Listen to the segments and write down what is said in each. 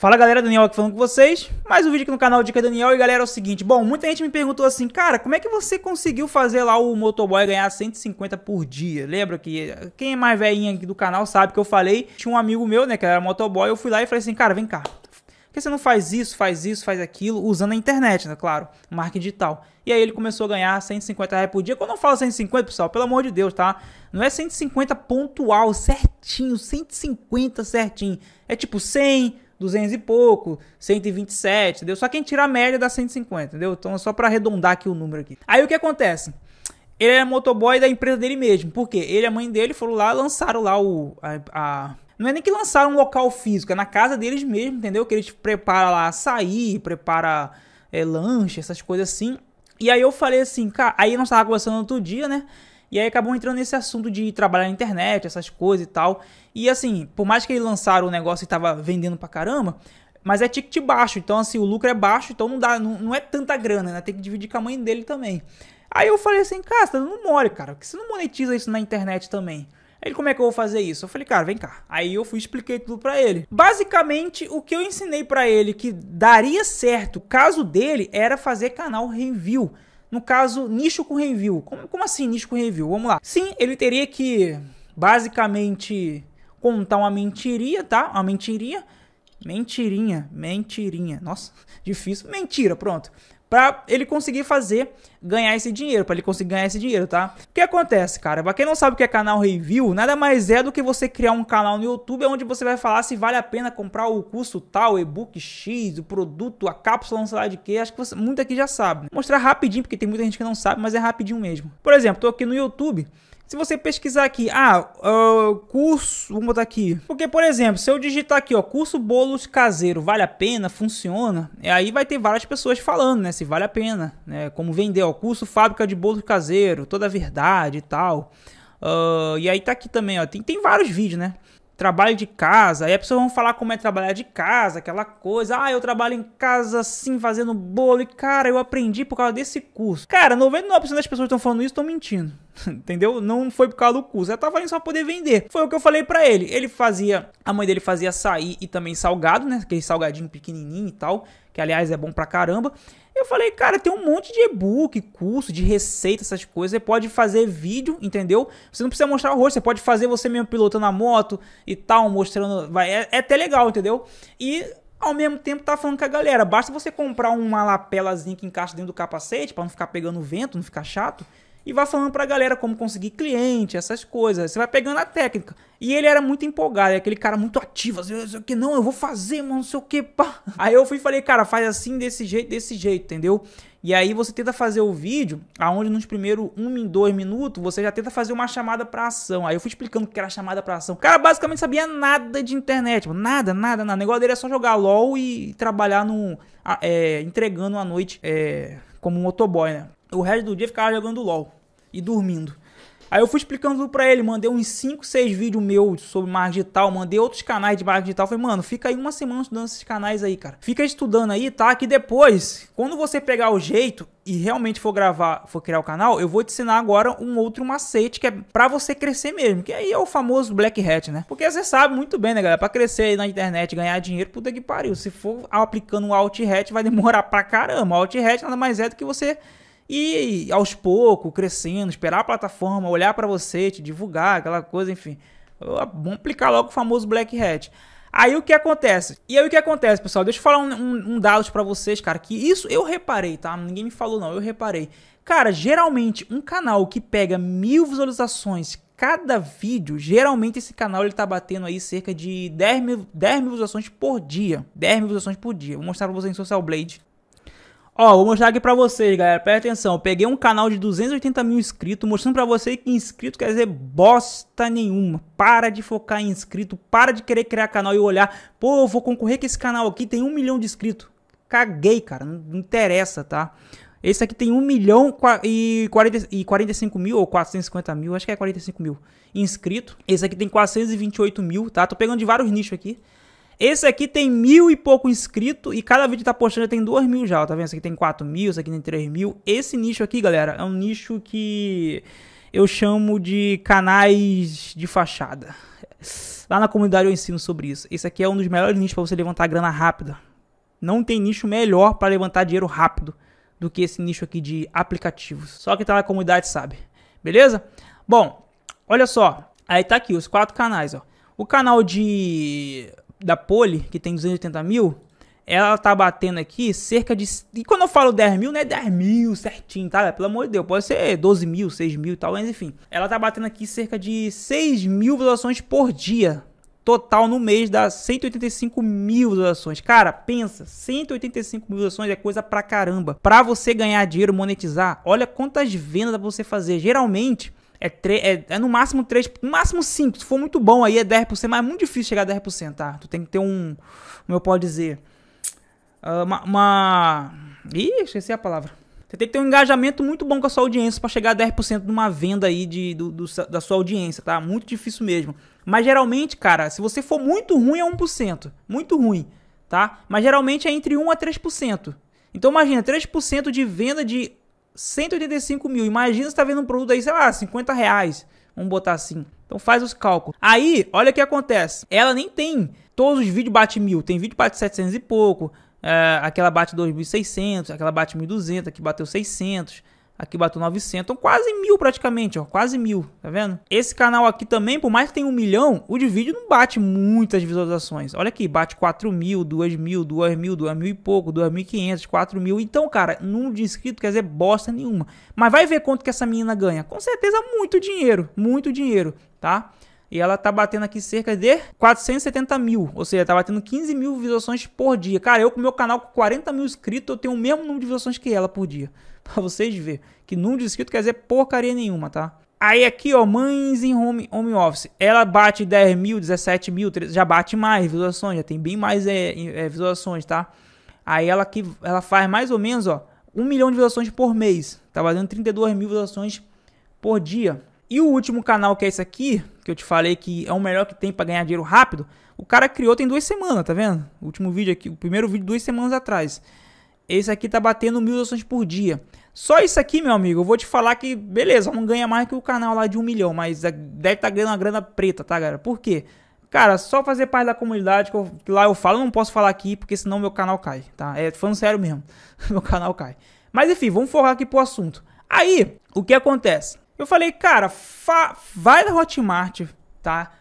Fala galera, Daniel aqui falando com vocês. Mais um vídeo aqui no canal Dica Daniel. E galera, é o seguinte: bom, muita gente me perguntou assim, cara, como é que você conseguiu fazer lá o motoboy ganhar 150 por dia? Lembra que quem é mais velhinho aqui do canal sabe que eu falei. Tinha um amigo meu, né, que era motoboy. Eu fui lá e falei assim, cara, vem cá. Por que você não faz isso, faz isso, faz aquilo, usando a internet, né? Claro, marketing digital. E aí ele começou a ganhar 150 reais por dia. Quando eu falo 150, pessoal, pelo amor de Deus, tá? Não é 150 pontual, certinho, 150 certinho. É tipo 100. 200 e pouco, 127, entendeu? Só quem tira a média dá 150, entendeu? Então é só para arredondar aqui o número aqui. Aí o que acontece? Ele é motoboy da empresa dele mesmo, porque ele e a mãe dele foram lá, lançaram lá o a, a não é nem que lançaram um local físico, é na casa deles mesmo, entendeu? Que eles preparam lá açaí, prepara é, lanche, essas coisas assim. E aí eu falei assim, cara, aí nós tava conversando outro dia, né? E aí acabou entrando nesse assunto de trabalhar na internet, essas coisas e tal. E assim, por mais que ele lançaram o negócio e tava vendendo pra caramba, mas é ticket baixo, então assim, o lucro é baixo, então não dá, não, não é tanta grana, né? Tem que dividir com a mãe dele também. Aí eu falei assim, cara, você tá não mole, cara, que você não monetiza isso na internet também. Ele, como é que eu vou fazer isso? Eu falei, cara, vem cá. Aí eu fui expliquei tudo para ele. Basicamente, o que eu ensinei para ele que daria certo, caso dele, era fazer canal review. No caso, nicho com review. Como, como assim nicho com review? Vamos lá. Sim, ele teria que basicamente contar uma mentiria, tá? Uma mentiria. Mentirinha, mentirinha. Nossa, difícil. Mentira, pronto para ele conseguir fazer ganhar esse dinheiro, para ele conseguir ganhar esse dinheiro, tá? O que acontece, cara? Para quem não sabe o que é canal review, nada mais é do que você criar um canal no YouTube onde você vai falar se vale a pena comprar o curso tal, e-book X, o produto, a cápsula, não sei lá de que, acho que você, muito aqui já sabe. Vou mostrar rapidinho, porque tem muita gente que não sabe, mas é rapidinho mesmo. Por exemplo, tô aqui no YouTube, se você pesquisar aqui, ah, uh, curso, vamos botar aqui. Porque, por exemplo, se eu digitar aqui, ó, curso bolos caseiro, vale a pena, funciona, e aí vai ter várias pessoas falando, né, se vale a pena, né, como vender, ó, curso fábrica de bolos caseiro, toda a verdade e tal. Uh, e aí tá aqui também, ó, tem, tem vários vídeos, né trabalho de casa. Aí as pessoas vão falar como é trabalhar de casa, aquela coisa. Ah, eu trabalho em casa assim, fazendo bolo. E cara, eu aprendi por causa desse curso. Cara, 99% das pessoas que estão falando isso estão mentindo. Entendeu? Não foi por causa do curso. Ela tava indo só poder vender. Foi o que eu falei para ele. Ele fazia. A mãe dele fazia açaí e também salgado, né? Aquele salgadinho pequenininho e tal. Que aliás é bom pra caramba. Eu falei, cara, tem um monte de e-book, curso, de receita, essas coisas. Você pode fazer vídeo, entendeu? Você não precisa mostrar o rosto, você pode fazer você mesmo pilotando a moto e tal, mostrando. Vai, é, é até legal, entendeu? E ao mesmo tempo tá falando com a galera. Basta você comprar uma lapelazinha que encaixa dentro do capacete para não ficar pegando vento, não ficar chato e vai falando pra galera como conseguir cliente, essas coisas. Você vai pegando a técnica. E ele era muito empolgado, é aquele cara muito ativo, assim, eu que não, eu vou fazer, mano, não sei o que, pá. Aí eu fui e falei, cara, faz assim, desse jeito, desse jeito, entendeu? E aí você tenta fazer o vídeo, aonde nos primeiros 1, um, 2 minutos, você já tenta fazer uma chamada pra ação. Aí eu fui explicando o que era chamada pra ação. O cara basicamente sabia nada de internet, nada, nada, nada. O negócio dele é só jogar LOL e trabalhar no... É, entregando à noite é, como um motoboy, né? O resto do dia ficava jogando LOL e dormindo. Aí eu fui explicando para ele, mandei uns 5, 6 vídeos meus sobre marketing digital, mandei outros canais de marketing digital. Falei, mano, fica aí uma semana estudando esses canais aí, cara. Fica estudando aí, tá? Que depois, quando você pegar o jeito e realmente for gravar, for criar o canal, eu vou te ensinar agora um outro macete que é para você crescer mesmo. Que aí é o famoso black hat, né? Porque você sabe muito bem, né, galera? Pra crescer aí na internet, ganhar dinheiro, puta que pariu. Se for aplicando um alt hat, vai demorar pra caramba. Alt hat nada mais é do que você e aos poucos, crescendo, esperar a plataforma olhar para você, te divulgar, aquela coisa, enfim. Vamos aplicar logo o famoso Black Hat. Aí o que acontece? E aí o que acontece, pessoal? Deixa eu falar um, um, um dado para vocês, cara, que isso eu reparei, tá? Ninguém me falou não, eu reparei. Cara, geralmente um canal que pega mil visualizações cada vídeo, geralmente esse canal ele tá batendo aí cerca de 10 mil, 10 mil visualizações por dia. 10 mil visualizações por dia. Vou mostrar pra vocês em Social Blade. Ó, vou mostrar aqui pra vocês, galera. Presta atenção. Eu peguei um canal de 280 mil inscritos, mostrando pra vocês que inscrito quer dizer bosta nenhuma. Para de focar em inscrito, para de querer criar canal e olhar. Pô, eu vou concorrer com esse canal aqui, tem um milhão de inscritos. Caguei, cara. Não interessa, tá? Esse aqui tem 1 milhão e, 40, e 45 mil, ou 450 mil, acho que é 45 mil inscrito. Esse aqui tem 428 mil, tá? Tô pegando de vários nichos aqui. Esse aqui tem mil e pouco inscrito e cada vídeo que tá postando já tem dois mil já, tá vendo? Esse aqui tem quatro mil, esse aqui tem três mil. Esse nicho aqui, galera, é um nicho que eu chamo de canais de fachada. Lá na comunidade eu ensino sobre isso. Esse aqui é um dos melhores nichos para você levantar grana rápida. Não tem nicho melhor para levantar dinheiro rápido do que esse nicho aqui de aplicativos. Só quem tá na comunidade sabe. Beleza? Bom, olha só. Aí tá aqui os quatro canais, ó. O canal de da Poli, que tem 280 mil, ela tá batendo aqui cerca de. E quando eu falo 10 mil, não é 10 mil certinho, tá? Pelo amor de Deus, pode ser 12 mil, 6 mil e tal, mas enfim. Ela tá batendo aqui cerca de 6 mil visualizações por dia. Total no mês dá 185 mil visualizações. Cara, pensa, 185 mil visualizações é coisa pra caramba. Pra você ganhar dinheiro, monetizar, olha quantas vendas dá pra você fazer. Geralmente, é, é, é, no máximo 3, no máximo 5. Se for muito bom aí é 10%, mas é muito difícil chegar a 10%, tá? Tu tem que ter um, como eu posso dizer, ah, uma, uma... Ih, esqueci a palavra. Você tem que ter um engajamento muito bom com a sua audiência para chegar a 10% de uma venda aí de, do, do, da sua audiência, tá? Muito difícil mesmo. Mas geralmente, cara, se você for muito ruim é 1%, muito ruim, tá? Mas geralmente é entre 1 a 3%. Então imagina, 3% de venda de 185 mil. Imagina você tá vendo um produto aí, sei lá, 50 reais. Vamos botar assim. Então faz os cálculos. Aí, olha o que acontece. Ela nem tem todos os vídeos bate mil. Tem vídeo bate 700 e pouco. É, aquela bate 2.600, aquela bate 1.200, aqui bateu 600. Aqui bateu 900, então quase mil praticamente, ó, quase mil, tá vendo? Esse canal aqui também, por mais que tenha um milhão, o de vídeo não bate muitas visualizações. Olha aqui, bate 4 mil, 2 mil, 2 mil, 2 mil e pouco, 2.500, 4 mil. Então, cara, número de inscritos quer dizer bosta nenhuma. Mas vai ver quanto que essa menina ganha. Com certeza muito dinheiro, muito dinheiro, tá? E ela tá batendo aqui cerca de 470 mil. Ou seja, tá batendo 15 mil visualizações por dia. Cara, eu com meu canal com 40 mil inscritos, eu tenho o mesmo número de visualizações que ela por dia. Pra vocês verem que número de quer dizer porcaria nenhuma, tá? Aí aqui, ó, mães em home, home office. Ela bate 10 mil, 17 mil, já bate mais visualizações, já tem bem mais é, é, visualizações, tá? Aí ela que ela faz mais ou menos, ó, 1 milhão de visualizações por mês. Tá fazendo 32 mil visualizações por dia. E o último canal que é esse aqui, que eu te falei que é o melhor que tem para ganhar dinheiro rápido, o cara criou tem duas semanas, tá vendo? O último vídeo aqui, o primeiro vídeo duas semanas atrás. Esse aqui tá batendo mil ações por dia. Só isso aqui, meu amigo, eu vou te falar que, beleza, não ganha mais que o canal lá de um milhão, mas é, deve estar tá ganhando uma grana preta, tá, galera? Por quê? Cara, só fazer parte da comunidade, que, eu, que lá eu falo, eu não posso falar aqui, porque senão meu canal cai, tá? É, falando sério mesmo, meu canal cai. Mas enfim, vamos forrar aqui pro assunto. Aí, o que acontece? Eu falei, cara, vai na Hotmart, tá?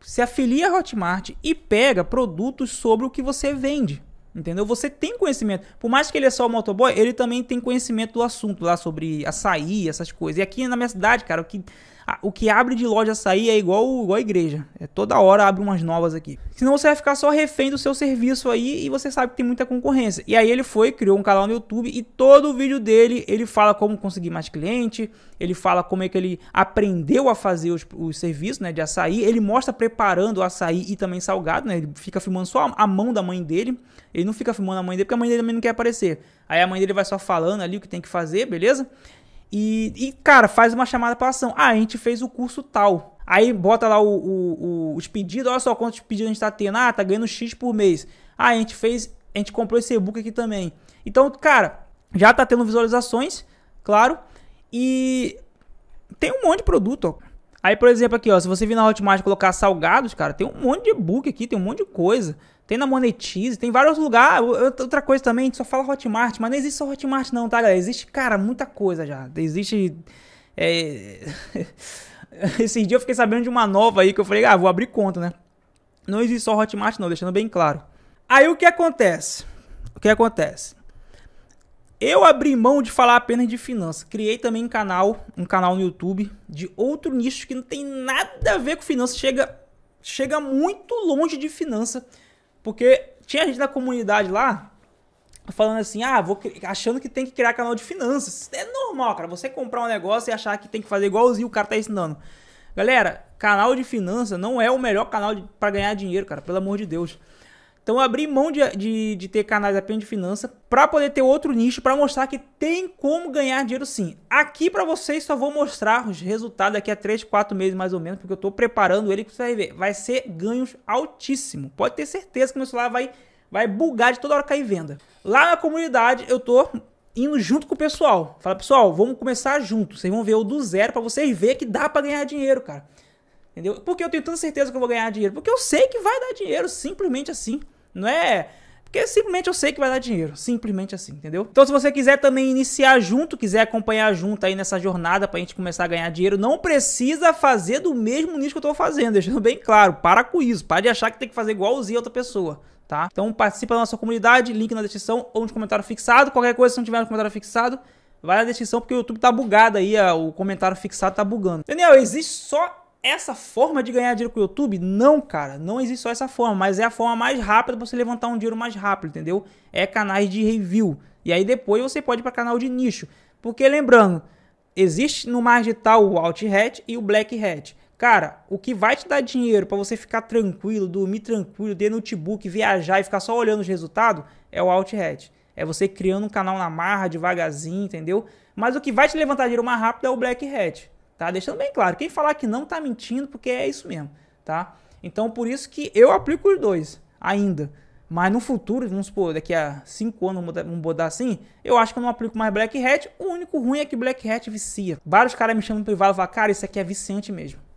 Se afilia a Hotmart e pega produtos sobre o que você vende. Entendeu? Você tem conhecimento. Por mais que ele é só motoboy, ele também tem conhecimento do assunto lá sobre açaí, essas coisas. E aqui na minha cidade, cara, o que ah, o que abre de loja açaí é igual, igual a igreja. É toda hora abre umas novas aqui. Senão você vai ficar só refém do seu serviço aí e você sabe que tem muita concorrência. E aí ele foi, criou um canal no YouTube e todo o vídeo dele ele fala como conseguir mais cliente, ele fala como é que ele aprendeu a fazer os, os serviços né, de açaí, ele mostra preparando o açaí e também salgado, né? Ele fica filmando só a mão da mãe dele. Ele não fica filmando a mãe dele porque a mãe dele também não quer aparecer. Aí a mãe dele vai só falando ali o que tem que fazer, beleza? E, e, cara, faz uma chamada para ação. Ah, a gente fez o curso tal. Aí bota lá o, o, o, os pedidos, olha só quantos pedidos a gente tá tendo. Ah, tá ganhando X por mês. Ah, a gente fez, a gente comprou esse e-book aqui também. Então, cara, já tá tendo visualizações, claro. E tem um monte de produto, ó. Aí, por exemplo, aqui, ó, se você vir na Hotmart colocar salgados, cara, tem um monte de book aqui, tem um monte de coisa. Tem na Monetize, tem vários lugares. Ah, outra coisa também, a gente só fala Hotmart, mas não existe só Hotmart não, tá, galera? Existe, cara, muita coisa já. Existe... É... Esses dias eu fiquei sabendo de uma nova aí que eu falei, ah, vou abrir conta, né? Não existe só Hotmart não, deixando bem claro. Aí o que acontece? O que acontece? Eu abri mão de falar apenas de finanças. Criei também um canal, um canal no YouTube de outro nicho que não tem nada a ver com finanças. Chega, chega muito longe de finança, porque tinha gente da comunidade lá falando assim, ah, vou achando que tem que criar canal de finanças. É normal, cara. Você comprar um negócio e achar que tem que fazer igualzinho o cara tá ensinando. Galera, canal de finanças não é o melhor canal para ganhar dinheiro, cara. Pelo amor de Deus. Então eu abri mão de, de, de ter canais apenas de finança para poder ter outro nicho para mostrar que tem como ganhar dinheiro sim. Aqui para vocês só vou mostrar os resultados daqui a 3, 4 meses mais ou menos, porque eu estou preparando ele que você vai ver. Vai ser ganhos altíssimo. Pode ter certeza que meu celular vai, vai bugar de toda hora cair venda. Lá na comunidade eu tô indo junto com o pessoal. Fala, pessoal, vamos começar junto. Vocês vão ver o do zero para vocês verem que dá para ganhar dinheiro, cara. Entendeu? Porque eu tenho tanta certeza que eu vou ganhar dinheiro. Porque eu sei que vai dar dinheiro, simplesmente assim. Não é. Porque simplesmente eu sei que vai dar dinheiro. Simplesmente assim, entendeu? Então, se você quiser também iniciar junto, quiser acompanhar junto aí nessa jornada pra gente começar a ganhar dinheiro, não precisa fazer do mesmo nicho que eu tô fazendo, deixando bem claro. Para com isso. Para de achar que tem que fazer igualzinho a outra pessoa. Tá? Então participa da nossa comunidade, link na descrição ou no comentário fixado. Qualquer coisa, se não tiver no comentário fixado, vai na descrição porque o YouTube tá bugado aí, o comentário fixado tá bugando. Daniel, existe só essa forma de ganhar dinheiro com o YouTube? Não, cara, não existe só essa forma, mas é a forma mais rápida para você levantar um dinheiro mais rápido, entendeu? É canais de review. E aí depois você pode ir para canal de nicho. Porque lembrando, existe no mar o Alt Hat e o Black Hat. Cara, o que vai te dar dinheiro para você ficar tranquilo, dormir tranquilo, ter notebook, viajar e ficar só olhando os resultados é o Alt Hat. É você criando um canal na marra, devagarzinho, entendeu? Mas o que vai te levantar dinheiro mais rápido é o Black Hat. Tá? Deixando bem claro, quem falar que não tá mentindo, porque é isso mesmo, tá? Então, por isso que eu aplico os dois, ainda. Mas no futuro, vamos supor, daqui a cinco anos, vamos botar assim, eu acho que eu não aplico mais Black Hat. O único ruim é que Black Hat vicia. Vários caras me chamam privado e falam, cara, isso aqui é viciante mesmo.